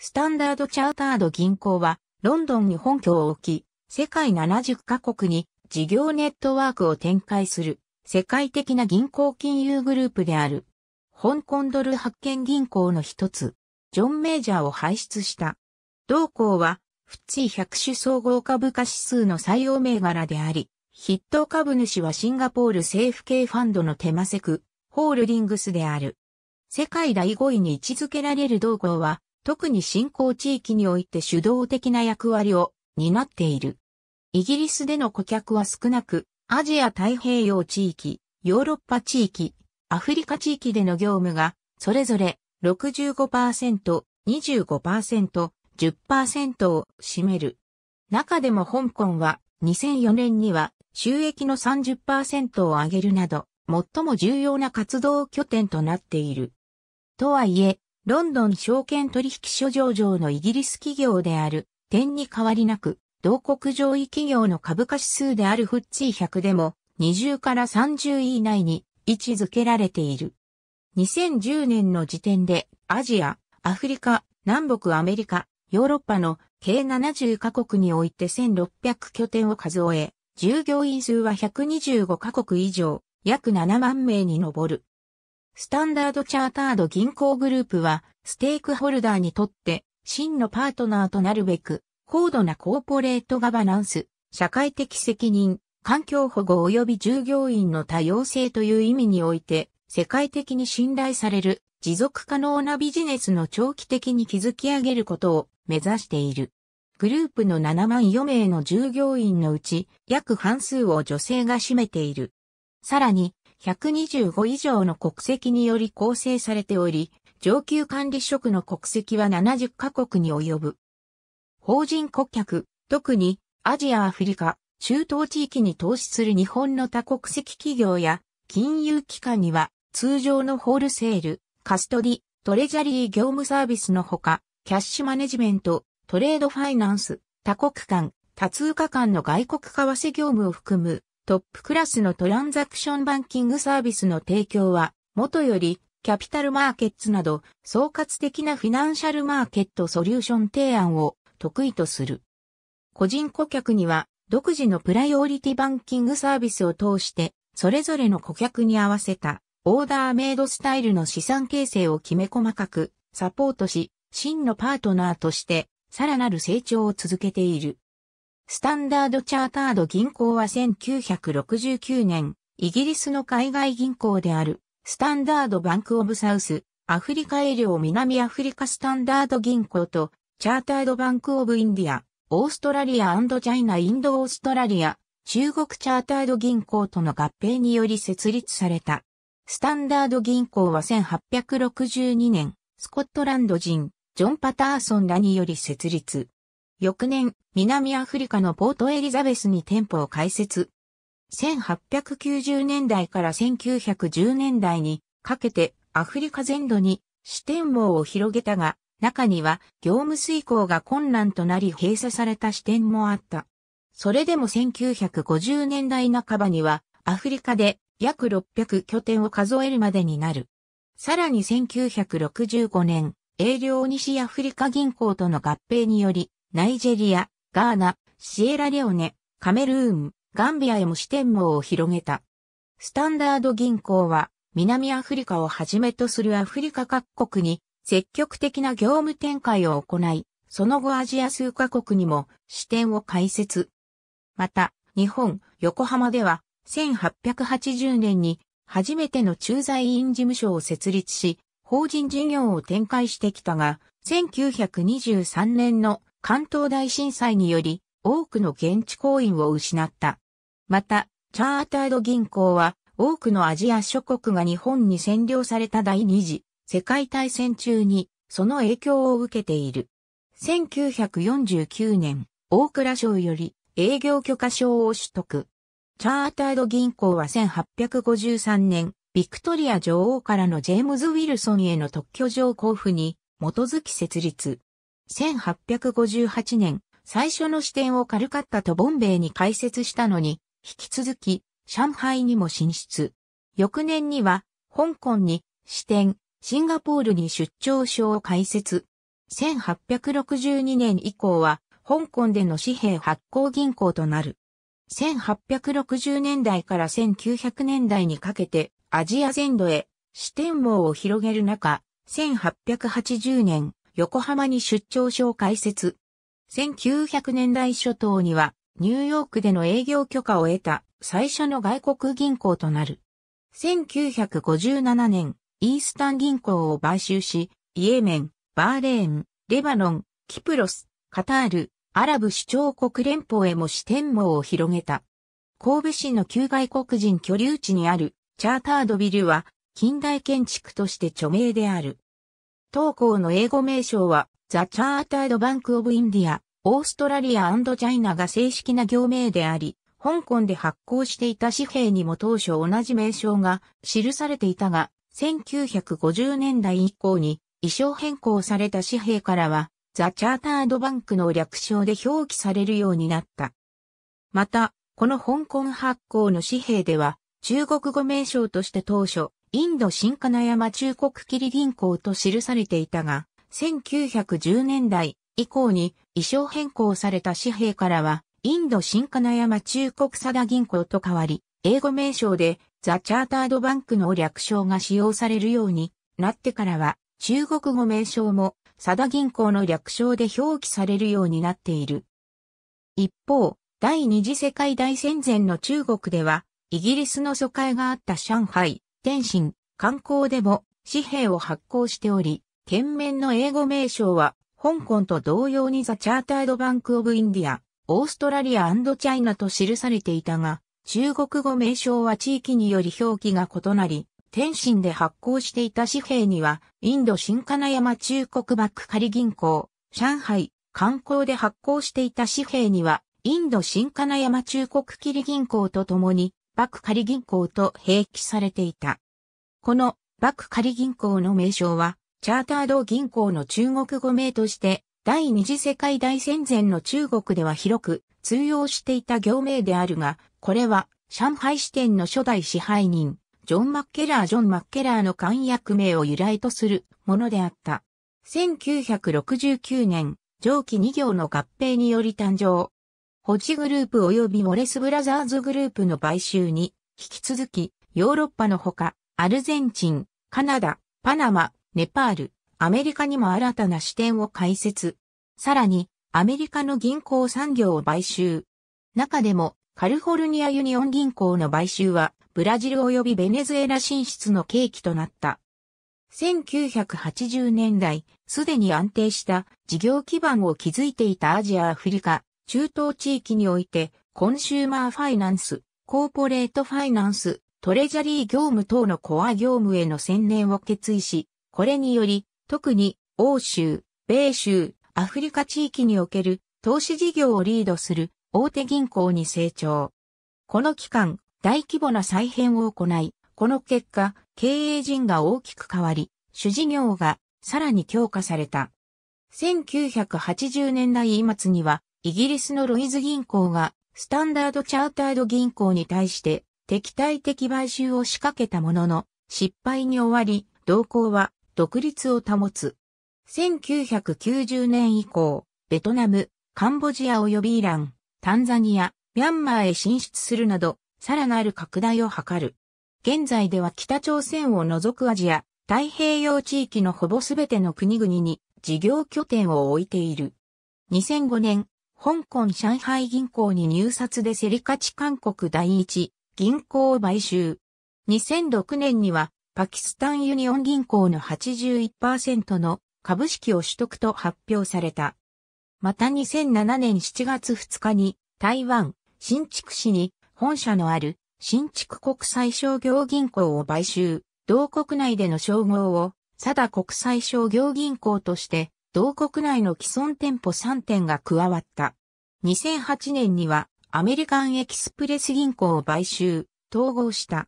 スタンダードチャータード銀行は、ロンドンに本拠を置き、世界70カ国に事業ネットワークを展開する、世界的な銀行金融グループである。香港ドル発見銀行の一つ、ジョン・メイジャーを輩出した。同行は、フッチー100種総合株価指数の採用銘柄であり、筆頭株主はシンガポール政府系ファンドの手間セク、ホールディングスである。世界第5位に位置づけられる同行は、特に新興地域において主導的な役割を担っている。イギリスでの顧客は少なく、アジア太平洋地域、ヨーロッパ地域、アフリカ地域での業務が、それぞれ65%、25%、10%を占める。中でも香港は2004年には収益の30%を上げるなど、最も重要な活動拠点となっている。とはいえ、ロンドン証券取引所上場のイギリス企業である、点に変わりなく、同国上位企業の株価指数であるフッチー100でも、20から30位以内に位置づけられている。2010年の時点で、アジア、アフリカ、南北アメリカ、ヨーロッパの計70カ国において1600拠点を数え、従業員数は125カ国以上、約7万名に上る。スタンダードチャータード銀行グループは、ステークホルダーにとって、真のパートナーとなるべく、高度なコーポレートガバナンス、社会的責任、環境保護及び従業員の多様性という意味において、世界的に信頼される持続可能なビジネスの長期的に築き上げることを目指している。グループの7万4名の従業員のうち約半数を女性が占めている。さらに、125以上の国籍により構成されており、上級管理職の国籍は70カ国に及ぶ。法人顧客、特にアジア・アフリカ、中東地域に投資する日本の多国籍企業や金融機関には通常のホールセール、カストリ、トレジャリー業務サービスのほか、キャッシュマネジメント、トレードファイナンス、多国間、多通貨間の外国為替業務を含むトップクラスのトランザクションバンキングサービスの提供は、元より、キャピタルマーケッツなど、総括的なフィナンシャルマーケットソリューション提案を得意とする。個人顧客には、独自のプライオリティバンキングサービスを通して、それぞれの顧客に合わせた、オーダーメイドスタイルの資産形成をきめ細かく、サポートし、真のパートナーとして、さらなる成長を続けている。スタンダードチャータード銀行は1969年、イギリスの海外銀行である、スタンダードバンクオブサウス、アフリカ営業南アフリカスタンダード銀行と、チャータードバンクオブインディア、オーストラリアチャイナインドオーストラリア、中国チャータード銀行との合併により設立された。スタンダード銀行は1862年、スコットランド人、ジョン・パターソンらにより設立。翌年、南アフリカのポートエリザベスに店舗を開設。1890年代から1910年代にかけてアフリカ全土に支店網を広げたが、中には業務遂行が困難となり閉鎖された支店もあった。それでも1950年代半ばにはアフリカで約600拠点を数えるまでになる。さらに1965年、営業西アフリカ銀行との合併により、ナイジェリア、ガーナ、シエラレオネ、カメルーン、ガンビアへも支店網を広げた。スタンダード銀行は、南アフリカをはじめとするアフリカ各国に積極的な業務展開を行い、その後アジア数カ国にも支店を開設。また、日本、横浜では、1880年に初めての駐在員事務所を設立し、法人事業を展開してきたが、1923年の関東大震災により多くの現地行員を失った。また、チャータード銀行は多くのアジア諸国が日本に占領された第二次世界大戦中にその影響を受けている。1949年、大倉省より営業許可証を取得。チャータード銀行は1853年、ビクトリア女王からのジェームズ・ウィルソンへの特許状交付に基づき設立。1858年、最初の支店をカルカッタとボンベイに開設したのに、引き続き、上海にも進出。翌年には、香港に支店、シンガポールに出張所を開設。1862年以降は、香港での紙幣発行銀行となる。1860年代から1900年代にかけて、アジア全土へ、支店網を広げる中、1880年、横浜に出張所を開設。1900年代初頭には、ニューヨークでの営業許可を得た最初の外国銀行となる。1957年、イースタン銀行を買収し、イエメン、バーレーン、レバノン、キプロス、カタール、アラブ首長国連邦へも支店網を広げた。神戸市の旧外国人居留地にあるチャータードビルは近代建築として著名である。当校の英語名称は、ザ・チャータード・バンク・オブ・インディア、オーストラリア h ャイナが正式な行名であり、香港で発行していた紙幣にも当初同じ名称が記されていたが、1950年代以降に衣装変更された紙幣からは、ザ・チャータード・バンクの略称で表記されるようになった。また、この香港発行の紙幣では、中国語名称として当初、インド新金山中国霧銀行と記されていたが、1910年代以降に衣装変更された紙幣からは、インド新金山中国ダ銀行と変わり、英語名称でザ・チャータードバンクの略称が使用されるようになってからは、中国語名称もダ銀行の略称で表記されるようになっている。一方、第二次世界大戦前の中国では、イギリスの疎開があった上海、天津、観光でも紙幣を発行しており、県面の英語名称は、香港と同様にザ・チャータード・バンク・オブ・インディア、オーストラリアチャイナと記されていたが、中国語名称は地域により表記が異なり、天津で発行していた紙幣には、インド新金山中国バック仮銀行、上海、観光で発行していた紙幣には、インド新金山中国切り銀行とともに、幕仮銀行と併記されていた。この幕仮銀行の名称は、チャータード銀行の中国語名として、第二次世界大戦前の中国では広く通用していた行名であるが、これは上海支店の初代支配人、ジョン・マッケラー・ジョン・マッケラーの簡約名を由来とするものであった。1969年、上記2行の合併により誕生。ホジグループ及びモレスブラザーズグループの買収に、引き続き、ヨーロッパのほか、アルゼンチン、カナダ、パナマ、ネパール、アメリカにも新たな支店を開設。さらに、アメリカの銀行産業を買収。中でも、カルフォルニアユニオン銀行の買収は、ブラジル及びベネズエラ進出の契機となった。1980年代、すでに安定した事業基盤を築いていたアジア・アフリカ、中東地域において、コンシューマーファイナンス、コーポレートファイナンス、トレジャリー業務等のコア業務への専念を決意し、これにより、特に欧州、米州、アフリカ地域における投資事業をリードする大手銀行に成長。この期間、大規模な再編を行い、この結果、経営陣が大きく変わり、主事業がさらに強化された。1980年代末にはイギリスのロイズ銀行がスタンダードチャータード銀行に対して敵対的買収を仕掛けたものの失敗に終わり、同行は独立を保つ。1990年以降、ベトナム、カンボジア及びイラン、タンザニア、ミャンマーへ進出するなど、さらなる拡大を図る。現在では北朝鮮を除くアジア、太平洋地域のほぼすべての国々に事業拠点を置いている。2005年、香港上海銀行に入札で競り勝ち韓国第一銀行を買収。2006年にはパキスタンユニオン銀行の81%の株式を取得と発表された。また2007年7月2日に台湾新築市に本社のある新築国際商業銀行を買収、同国内での称号を、佐田国際商業銀行として同国内の既存店舗3店が加わった。2008年にはアメリカンエキスプレス銀行を買収、統合した。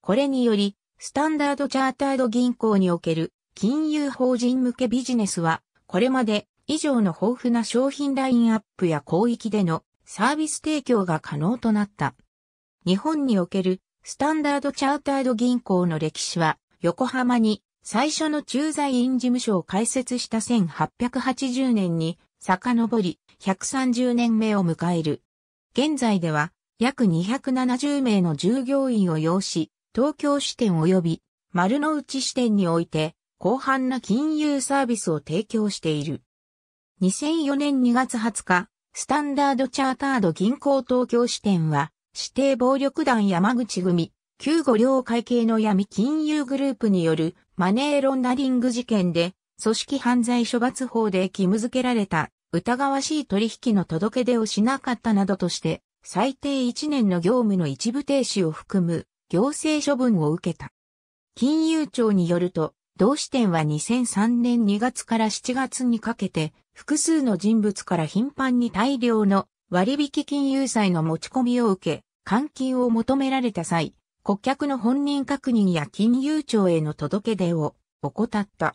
これにより、スタンダードチャータード銀行における金融法人向けビジネスは、これまで以上の豊富な商品ラインアップや広域でのサービス提供が可能となった。日本におけるスタンダードチャータード銀行の歴史は横浜に最初の駐在員事務所を開設した1880年に遡り130年目を迎える。現在では約270名の従業員を要し、東京支店及び丸の内支店において広範な金融サービスを提供している。2004年2月20日、スタンダードチャータード銀行東京支店は指定暴力団山口組、旧五両会計の闇金融グループによるマネーロンダリング事件で組織犯罪処罰法で義務付けられた疑わしい取引の届け出をしなかったなどとして最低1年の業務の一部停止を含む行政処分を受けた。金融庁によると同支店は2003年2月から7月にかけて複数の人物から頻繁に大量の割引金融債の持ち込みを受け、換金を求められた際、顧客の本人確認や金融庁への届け出を怠った。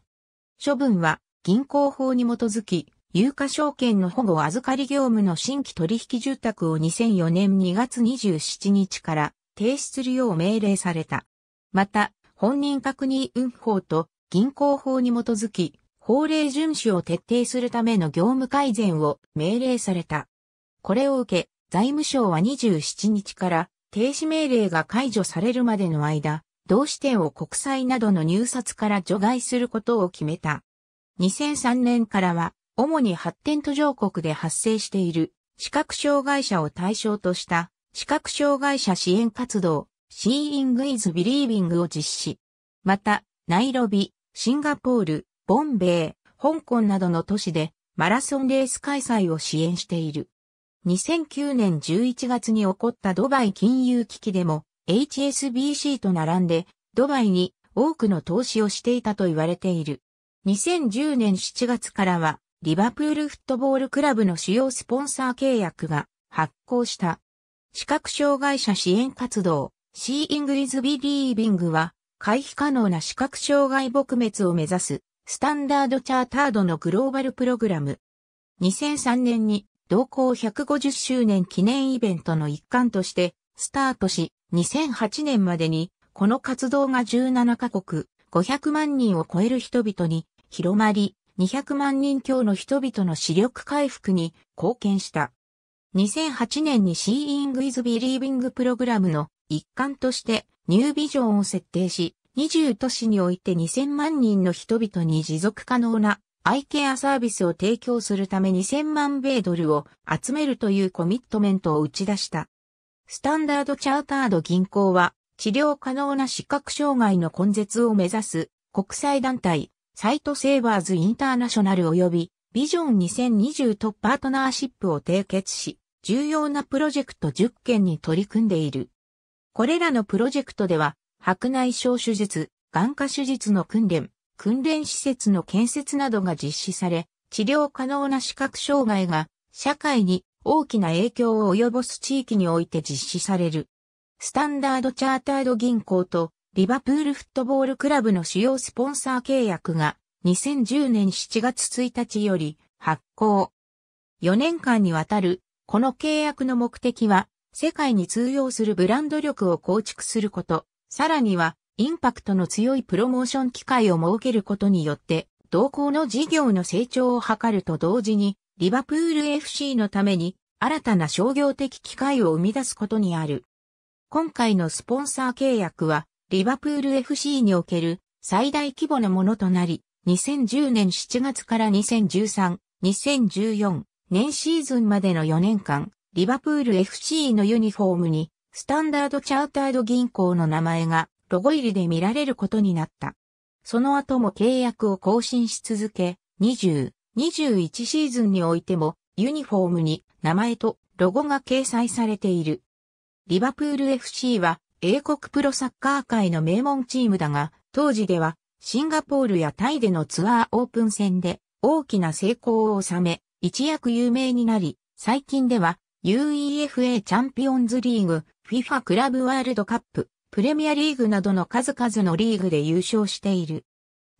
処分は銀行法に基づき、有価証券の保護預かり業務の新規取引住宅を2004年2月27日から提出するよう命令された。また、本人確認運法と銀行法に基づき、法令遵守を徹底するための業務改善を命令された。これを受け、財務省は27日から停止命令が解除されるまでの間、同支店を国債などの入札から除外することを決めた。2003年からは、主に発展途上国で発生している視覚障害者を対象とした視覚障害者支援活動、Seeing is Believing を実施。また、ナイロビ、シンガポール、ボンベイ、香港などの都市でマラソンレース開催を支援している。2009年11月に起こったドバイ金融危機でも HSBC と並んでドバイに多くの投資をしていたと言われている。2010年7月からはリバプールフットボールクラブの主要スポンサー契約が発行した。視覚障害者支援活動 C イングリズビリービングは回避可能な視覚障害撲滅を目指すスタンダードチャータードのグローバルプログラム。2003年に同行150周年記念イベントの一環としてスタートし、2008年までにこの活動が17カ国500万人を超える人々に広まり、200万人強の人々の視力回復に貢献した。2008年に Seeing is Believing プログラムの一環としてニュービジョンを設定し、20都市において2000万人の人々に持続可能なアイケアサービスを提供するため2000万米ドルを集めるというコミットメントを打ち出した。スタンダードチャータード銀行は治療可能な視覚障害の根絶を目指す国際団体サイトセーバーズインターナショナル及びビジョン2020とパートナーシップを締結し重要なプロジェクト10件に取り組んでいる。これらのプロジェクトでは白内障手術、眼科手術の訓練、訓練施設の建設などが実施され、治療可能な視覚障害が社会に大きな影響を及ぼす地域において実施される。スタンダードチャータード銀行とリバプールフットボールクラブの主要スポンサー契約が2010年7月1日より発行。4年間にわたるこの契約の目的は世界に通用するブランド力を構築すること、さらにはインパクトの強いプロモーション機会を設けることによって、同行の事業の成長を図ると同時に、リバプール FC のために新たな商業的機会を生み出すことにある。今回のスポンサー契約は、リバプール FC における最大規模のものとなり、2010年7月から2013、2014年シーズンまでの4年間、リバプール FC のユニフォームに、スタンダードチャータード銀行の名前がロゴ入りで見られることになった。その後も契約を更新し続け、20、21シーズンにおいても、ユニフォームに名前とロゴが掲載されている。リバプール FC は英国プロサッカー界の名門チームだが、当時ではシンガポールやタイでのツアーオープン戦で大きな成功を収め、一躍有名になり、最近では UEFA チャンピオンズリーグ、FIFA クラブワールドカップ、プレミアリーグなどの数々のリーグで優勝している。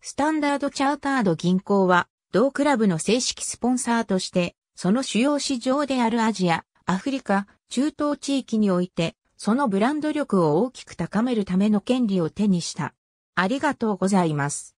スタンダードチャータード銀行は、同クラブの正式スポンサーとして、その主要市場であるアジア、アフリカ、中東地域において、そのブランド力を大きく高めるための権利を手にした。ありがとうございます。